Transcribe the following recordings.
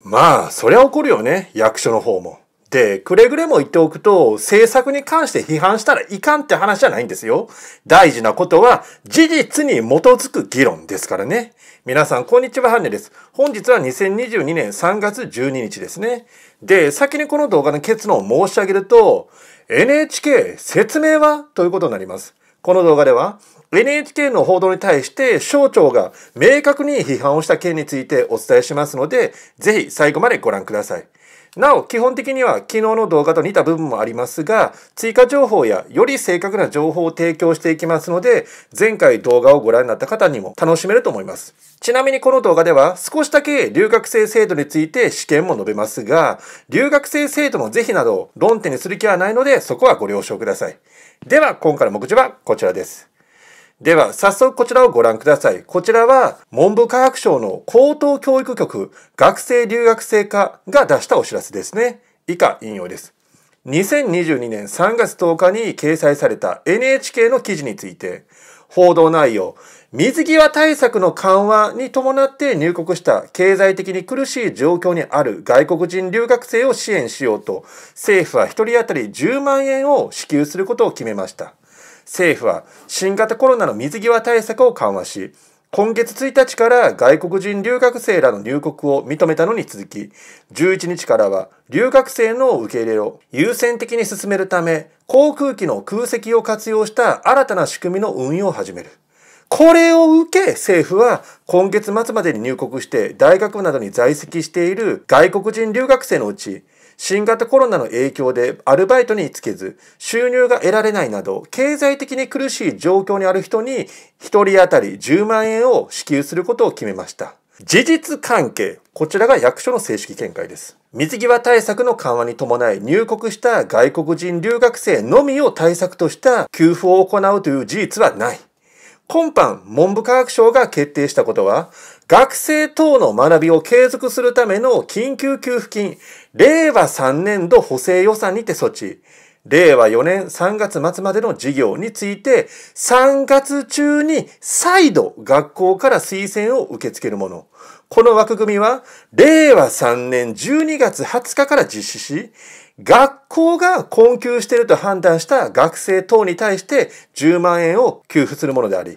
まあ、そりゃ怒るよね、役所の方も。で、くれぐれも言っておくと、政策に関して批判したらいかんって話じゃないんですよ。大事なことは、事実に基づく議論ですからね。皆さん、こんにちは、ハンネです。本日は2022年3月12日ですね。で、先にこの動画の結論を申し上げると、NHK 説明はということになります。この動画では NHK の報道に対して省庁が明確に批判をした件についてお伝えしますので、ぜひ最後までご覧ください。なお、基本的には昨日の動画と似た部分もありますが、追加情報やより正確な情報を提供していきますので、前回動画をご覧になった方にも楽しめると思います。ちなみにこの動画では少しだけ留学生制度について試験も述べますが、留学生制度の是非など論点にする気はないので、そこはご了承ください。では、今回の目次はこちらです。では、早速こちらをご覧ください。こちらは、文部科学省の高等教育局学生留学生課が出したお知らせですね。以下引用です。2022年3月10日に掲載された NHK の記事について、報道内容、水際対策の緩和に伴って入国した経済的に苦しい状況にある外国人留学生を支援しようと、政府は1人当たり10万円を支給することを決めました。政府は新型コロナの水際対策を緩和し、今月1日から外国人留学生らの入国を認めたのに続き、11日からは留学生の受け入れを優先的に進めるため、航空機の空席を活用した新たな仕組みの運用を始める。これを受け、政府は今月末までに入国して大学などに在籍している外国人留学生のうち、新型コロナの影響でアルバイトにつけず、収入が得られないなど、経済的に苦しい状況にある人に、1人当たり10万円を支給することを決めました。事実関係。こちらが役所の正式見解です。水際対策の緩和に伴い入国した外国人留学生のみを対策とした給付を行うという事実はない。今般、文部科学省が決定したことは、学生等の学びを継続するための緊急給付金、令和3年度補正予算にて措置、令和4年3月末までの事業について、3月中に再度学校から推薦を受け付けるもの。この枠組みは、令和3年12月20日から実施し、学校が困窮していると判断した学生等に対して10万円を給付するものであり、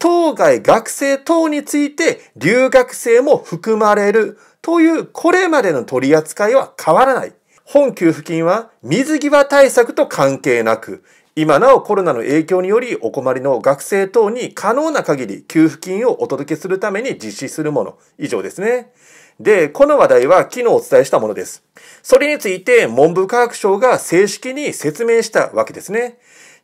当該学生等について留学生も含まれるというこれまでの取り扱いは変わらない。本給付金は水際対策と関係なく、今なおコロナの影響によりお困りの学生等に可能な限り給付金をお届けするために実施するもの。以上ですね。で、この話題は昨日お伝えしたものです。それについて文部科学省が正式に説明したわけですね。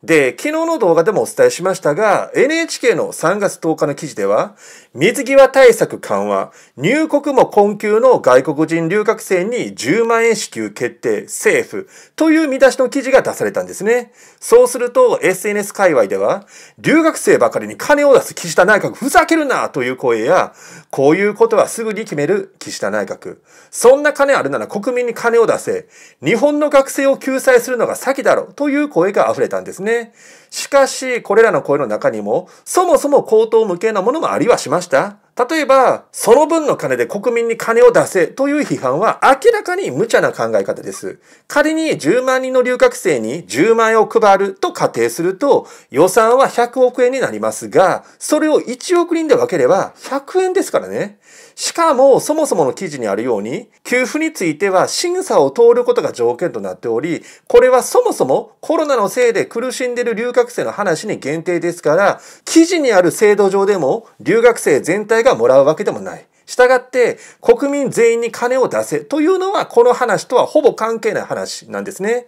で、昨日の動画でもお伝えしましたが、NHK の3月10日の記事では、水際対策緩和、入国も困窮の外国人留学生に10万円支給決定、政府という見出しの記事が出されたんですね。そうすると、SNS 界隈では、留学生ばかりに金を出す岸田内閣ふざけるなという声や、こういうことはすぐに決める岸田内閣。そんな金あるなら国民に金を出せ、日本の学生を救済するのが先だろという声が溢れたんですね。ね。しかし、これらの声の中にも、そもそも口頭無形なものもありはしました。例えば、その分の金で国民に金を出せという批判は明らかに無茶な考え方です。仮に10万人の留学生に10万円を配ると仮定すると、予算は100億円になりますが、それを1億人で分ければ100円ですからね。しかも、そもそもの記事にあるように、給付については審査を通ることが条件となっており、これはそもそもコロナのせいで苦しんでいる留学生の話に限定ですから、記事にある制度上でも留学生全体がもらうわけでもない。したがって国民全員に金を出せというのはこの話とはほぼ関係ない話なんですね。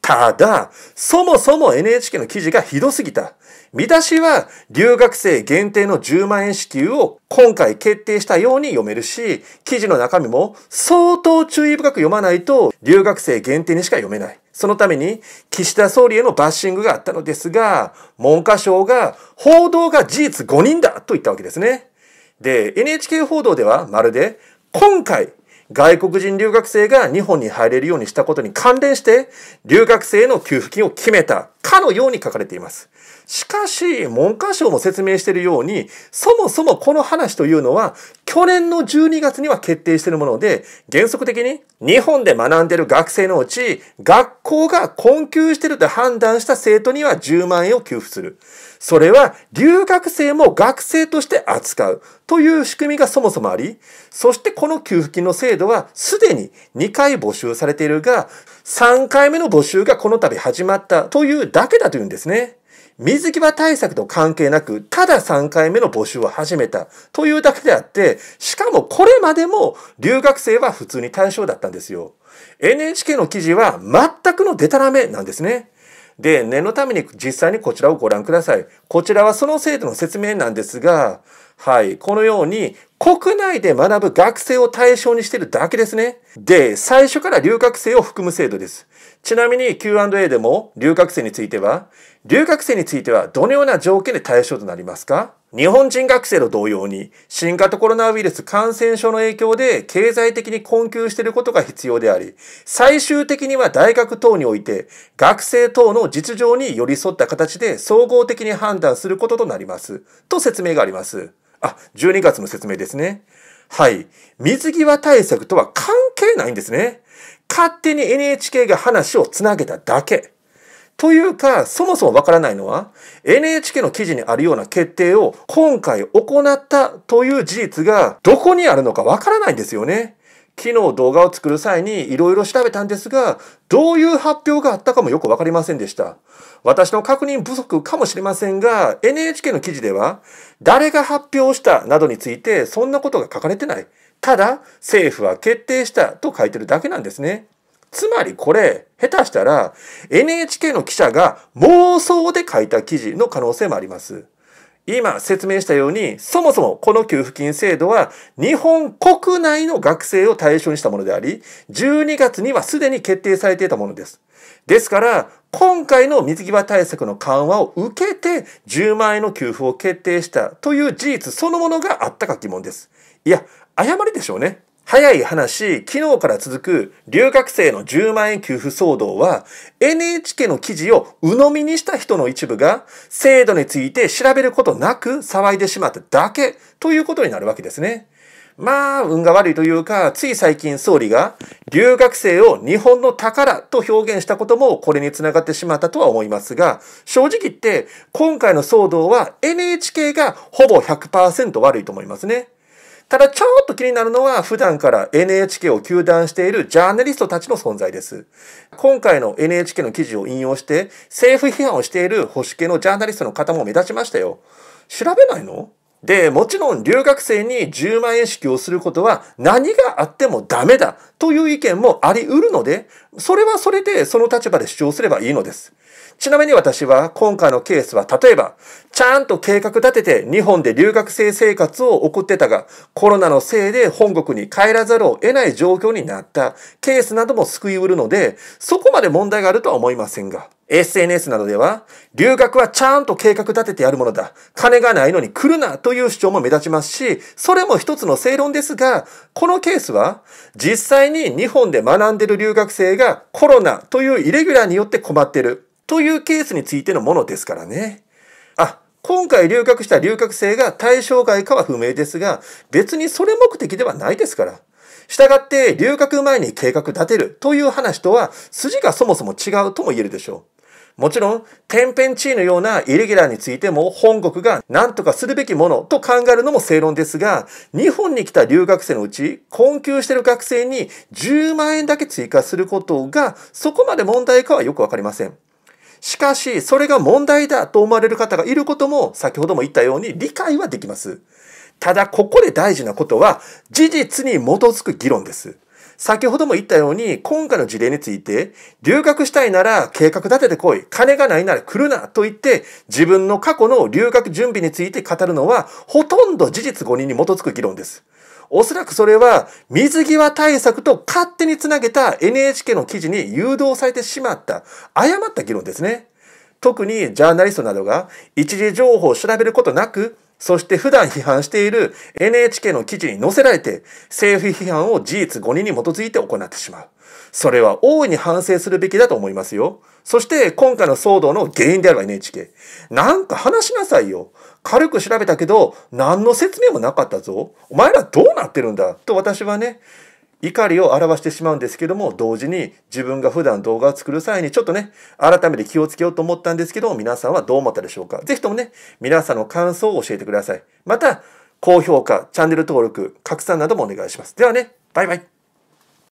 ただ、そもそも NHK の記事がひどすぎた。見出しは留学生限定の10万円支給を今回決定したように読めるし、記事の中身も相当注意深く読まないと留学生限定にしか読めない。そのために岸田総理へのバッシングがあったのですが、文科省が報道が事実5人だと言ったわけですね。で、NHK 報道ではまるで今回、外国人留学生が日本に入れるようにしたことに関連して、留学生の給付金を決めたかのように書かれています。しかし、文科省も説明しているように、そもそもこの話というのは、去年の12月には決定しているもので、原則的に日本で学んでいる学生のうち、学校が困窮していると判断した生徒には10万円を給付する。それは留学生も学生として扱うという仕組みがそもそもあり、そしてこの給付金の制度はすでに2回募集されているが、3回目の募集がこの度始まったというだけだというんですね。水際対策と関係なく、ただ3回目の募集を始めたというだけであって、しかもこれまでも留学生は普通に対象だったんですよ。NHK の記事は全くのデタラメなんですね。で、念のために実際にこちらをご覧ください。こちらはその制度の説明なんですが、はい。このように国内で学ぶ学生を対象にしてるだけですね。で、最初から留学生を含む制度です。ちなみに Q&A でも留学生については、留学生についてはどのような条件で対象となりますか日本人学生と同様に、新型コロナウイルス感染症の影響で経済的に困窮していることが必要であり、最終的には大学等において、学生等の実情に寄り添った形で総合的に判断することとなります。と説明があります。あ、12月の説明ですね。はい。水際対策とは関係ないんですね。勝手に NHK が話をつなげただけ。というか、そもそもわからないのは、NHK の記事にあるような決定を今回行ったという事実がどこにあるのかわからないんですよね。昨日動画を作る際にいろいろ調べたんですが、どういう発表があったかもよくわかりませんでした。私の確認不足かもしれませんが、NHK の記事では、誰が発表したなどについてそんなことが書かれてない。ただ、政府は決定したと書いてるだけなんですね。つまりこれ、下手したら NHK の記者が妄想で書いた記事の可能性もあります。今説明したように、そもそもこの給付金制度は日本国内の学生を対象にしたものであり、12月にはすでに決定されていたものです。ですから、今回の水際対策の緩和を受けて10万円の給付を決定したという事実そのものがあったか疑問です。いや、誤りでしょうね。早い話、昨日から続く留学生の10万円給付騒動は、NHK の記事を鵜呑みにした人の一部が、制度について調べることなく騒いでしまっただけということになるわけですね。まあ、運が悪いというか、つい最近総理が、留学生を日本の宝と表現したこともこれにつながってしまったとは思いますが、正直言って、今回の騒動は NHK がほぼ100%悪いと思いますね。ただちょっと気になるのは普段から NHK を求断しているジャーナリストたちの存在です。今回の NHK の記事を引用して政府批判をしている保守系のジャーナリストの方も目立ちましたよ。調べないので、もちろん留学生に10万円支給をすることは何があってもダメだという意見もあり得るので、それはそれでその立場で主張すればいいのです。ちなみに私は今回のケースは例えば、ちゃんと計画立てて日本で留学生生活を送ってたが、コロナのせいで本国に帰らざるを得ない状況になったケースなども救いうるので、そこまで問題があるとは思いませんが、SNS などでは、留学はちゃんと計画立ててやるものだ。金がないのに来るなという主張も目立ちますし、それも一つの正論ですが、このケースは、実際に日本で学んでる留学生がコロナというイレギュラーによって困ってる。というケースについてのものですからね。あ、今回留学した留学生が対象外かは不明ですが、別にそれ目的ではないですから。したがって留学前に計画立てるという話とは筋がそもそも違うとも言えるでしょう。もちろん、天変地異のようなイレギュラーについても本国が何とかするべきものと考えるのも正論ですが、日本に来た留学生のうち困窮している学生に10万円だけ追加することがそこまで問題かはよくわかりません。しかし、それが問題だと思われる方がいることも、先ほども言ったように理解はできます。ただ、ここで大事なことは、事実に基づく議論です。先ほども言ったように、今回の事例について、留学したいなら計画立ててこい、金がないなら来るなと言って、自分の過去の留学準備について語るのは、ほとんど事実誤認に基づく議論です。おそらくそれは水際対策と勝手につなげた NHK の記事に誘導されてしまった誤った議論ですね。特にジャーナリストなどが一時情報を調べることなく、そして普段批判している NHK の記事に載せられて、政府批判を事実誤認に基づいて行ってしまう。それは大いに反省するべきだと思いますよ。そして今回の騒動の原因である NHK。なんか話しなさいよ。軽く調べたけど、何の説明もなかったぞ。お前らどうなってるんだと私はね、怒りを表してしまうんですけども、同時に自分が普段動画を作る際にちょっとね、改めて気をつけようと思ったんですけど、皆さんはどう思ったでしょうかぜひともね、皆さんの感想を教えてください。また、高評価、チャンネル登録、拡散などもお願いします。ではね、バイバイ。